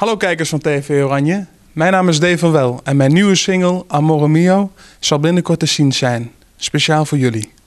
Hallo kijkers van TV Oranje. Mijn naam is Dave van Wel en mijn nieuwe single Amore Mio zal binnenkort te zien zijn. Speciaal voor jullie.